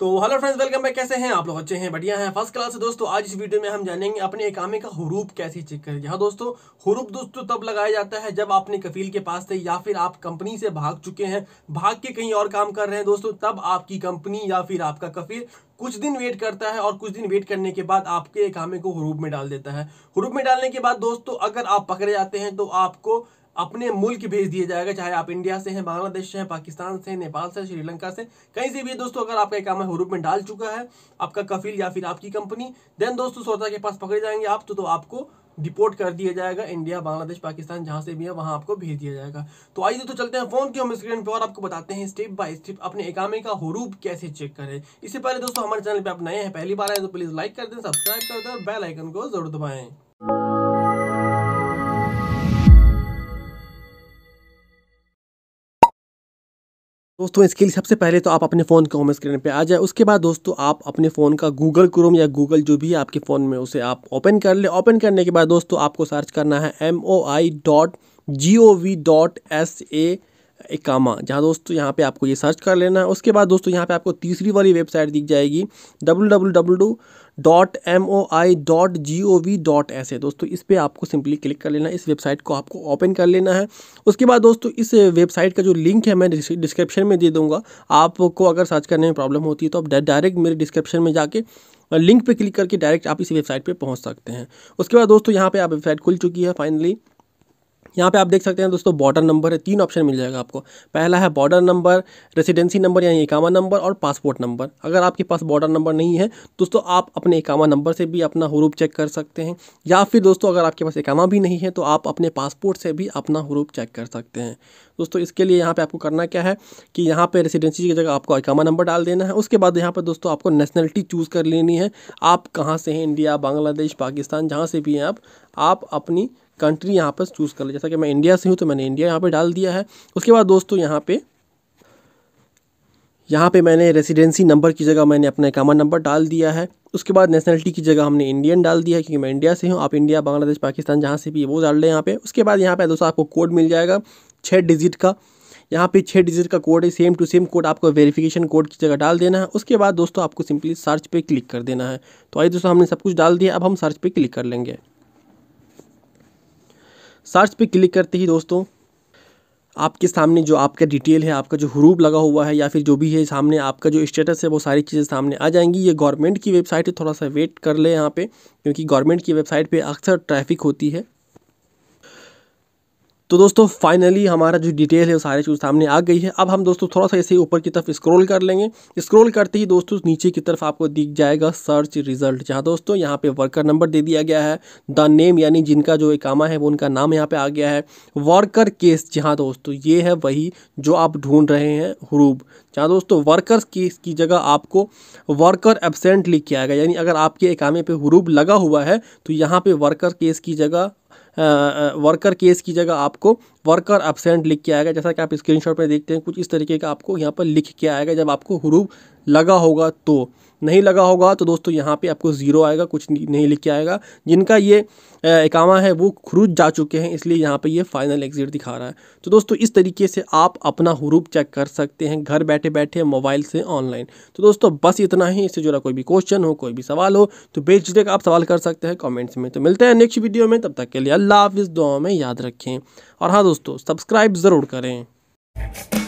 तो hello friends welcome back कैसे हैं आप लोग अच्छे हैं बढ़िया हैं फर्स्ट क्लास से दोस्तों आज इस वीडियो में हम जानेंगे अपने एकामे का हरूप कैसे चेक करें यहाँ दोस्तों हरूप दोस्तों तब लगाया जाता है जब आपने कफील के पास थे या फिर आप कंपनी से भाग चुके हैं भाग के कहीं और काम कर रहे हैं दोस्तों तब आपकी कंपनी या फिर आपका कफील कुछ दिन वेट करता है और कुछ दिन वेट करने के बाद आपके एकामे को हरूप में डाल देता है हरूप में डालने के बाद दोस्तों अगर आप पकड़े जाते हैं तो आपको अपने मुल्क भेज दिया जाएगा चाहे आप इंडिया से हैं बांग्लादेश से हैं पाकिस्तान से नेपाल से श्रीलंका से कहीं से भी दोस्तों अगर आपका काम हरूप में डाल चुका है आपका कफिल या फिर आपकी कंपनी देन दोस्तों सोता के पास पकड़े जाएंगे आप तो, तो आपको डिपोर्ट कर दिया जाएगा इंडिया बांग्लादेश पाकिस्तान जहां से भी है वहां आपको भेज दिया जाएगा तो आइए तो चलते हैं फोन की हम स्क्रीन पर और आपको बताते हैं स्टेप बाय स्टेप अपने एकामे का हरूप कैसे चेक करें इससे पहले दोस्तों हमारे चैनल पर आप नए हैं पहली बार आए तो प्लीज़ लाइक कर दें सब्सक्राइब कर दें और बेलाइकन को जरूर दबाएं दोस्तों इसके लिए सबसे पहले तो आप अपने फ़ोन का होम स्क्रीन पे आ जाए उसके बाद दोस्तों आप अपने फ़ोन का गूगल क्रोम या गूगल जो भी है आपके फ़ोन में उसे आप ओपन कर ले ओपन करने के बाद दोस्तों आपको सर्च करना है M O I dot G O V dot S A इकामा जहाँ दोस्तों यहाँ पे आपको ये सर्च कर लेना है उसके बाद दोस्तों यहाँ पे आपको तीसरी वाली वेबसाइट दिख जाएगी W W W dot M O I dot G O V dot ऐसे दोस्तों इस पर आपको सिंपली क्लिक कर लेना है इस वेबसाइट को आपको ओपन कर लेना है उसके बाद दोस्तों इस वेबसाइट का जो लिंक है मैं डिस्क्रिप्शन में दे दूँगा आपको अगर सर्च करने में प्रॉब्लम होती है तो आप डायरेक्ट मेरे डिस्क्रिप्शन में जाके लिंक पे क्लिक करके डायरेक्ट आप इस वेबसाइट पे पहुंच सकते हैं उसके बाद दोस्तों यहाँ पे आप वेबसाइट खुल चुकी है फाइनली यहाँ पे आप देख सकते हैं दोस्तों बॉर्डर नंबर है तीन ऑप्शन मिल जाएगा आपको पहला है बॉर्डर नंबर रेसिडेंसी नंबर यानी इकामा नंबर और पासपोर्ट नंबर अगर आपके पास बॉर्डर नंबर नहीं है दोस्तों आप अपने इकामा नंबर से भी अपना हरूप चेक कर सकते हैं या फिर दोस्तों अगर आपके पास इकामा भी नहीं है तो आप अपने पासपोर्ट से भी अपना हरूप चेक कर सकते हैं दोस्तों इसके लिए यहाँ पर आपको करना क्या है कि यहाँ पर रेसिडेंसी की जगह आपको इकामा नंबर डाल देना है उसके बाद यहाँ पर दोस्तों आपको नेशनलिटी चूज़ कर लेनी है आप कहाँ से हैं इंडिया बांग्लादेश पाकिस्तान जहाँ से भी हैं आप अपनी कंट्री यहाँ पर चूज़ कर लिया जैसा कि मैं इंडिया से हूँ तो मैंने इंडिया यहाँ पर डाल दिया है उसके बाद दोस्तों यहाँ पर यहाँ पे मैंने रेसिडेंसी नंबर की जगह मैंने अपना कामा नंबर डाल दिया है उसके बाद नेशनलिटी की जगह हमने इंडियन डाल दिया है क्योंकि मैं इंडिया से हूँ आप इंडिया बांग्लादेश पाकिस्तान जहाँ से भी वो डाल लें यहाँ पे उसके बाद यहाँ पे दोस्तों आपको कोड मिल जाएगा छः डिजिट का यहाँ पे छः डिजिट का कोड है सेम टू सेम कोड आपको वेरीफ़िकेशन कोड की जगह डाल देना है उसके बाद दोस्तों आपको सिंपली सर्च पे क्लिक कर देना है तो आइए दोस्तों हमने सब कुछ डाल दिया अब हम सर्च पे क्लिक कर लेंगे सर्च पे क्लिक करते ही दोस्तों आपके सामने जो आपका डिटेल है आपका जो हरूप लगा हुआ है या फिर जो भी है सामने आपका जो स्टेटस है वो सारी चीज़ें सामने आ जाएंगी ये गवर्नमेंट की वेबसाइट है थोड़ा सा वेट कर ले यहाँ पे क्योंकि गवर्नमेंट की वेबसाइट पे अक्सर ट्रैफिक होती है तो दोस्तों फाइनली हमारा जो डिटेल है वो सारी चीज़ सामने आ गई है अब हम दोस्तों थोड़ा सा ऐसे ऊपर की तरफ स्क्रॉल कर लेंगे स्क्रॉल करते ही दोस्तों नीचे की तरफ आपको दिख जाएगा सर्च रिजल्ट जहाँ दोस्तों यहाँ पे वर्कर नंबर दे दिया गया है द नेम यानी जिनका जो इकामा है वो उनका नाम यहाँ पर आ गया है वर्कर केस जहाँ दोस्तों ये है वही जो आप ढूंढ रहे हैं हरूब जहाँ दोस्तों वर्कर्स केस की जगह आपको वर्कर एबसेंट लिख के आएगा यानी अगर आपके इकामे पे हरूब लगा हुआ है तो यहाँ पे वर्कर केस की जगह वर्कर केस की जगह आपको वर्कर एबसेंट लिख के आएगा जैसा कि आप स्क्रीनशॉट में देखते हैं कुछ इस तरीके का आपको यहाँ पर लिख के आएगा जब आपको हरूब लगा होगा तो नहीं लगा होगा तो दोस्तों यहाँ पे आपको ज़ीरो आएगा कुछ नहीं लिख के आएगा जिनका ये इकामा है वो खरूज जा चुके हैं इसलिए यहाँ पे ये फ़ाइनल एग्ज़िट दिखा रहा है तो दोस्तों इस तरीके से आप अपना हरूप चेक कर सकते हैं घर बैठे बैठे मोबाइल से ऑनलाइन तो दोस्तों बस इतना ही इससे जुड़ा कोई भी क्वेश्चन हो कोई भी सवाल हो तो बेझिझक आप सवाल कर सकते हैं कॉमेंट्स में तो मिलते हैं नेक्स्ट वीडियो में तब तक के लिए अल्लाह इस दुआ में याद रखें और हाँ दोस्तों सब्सक्राइब ज़रूर करें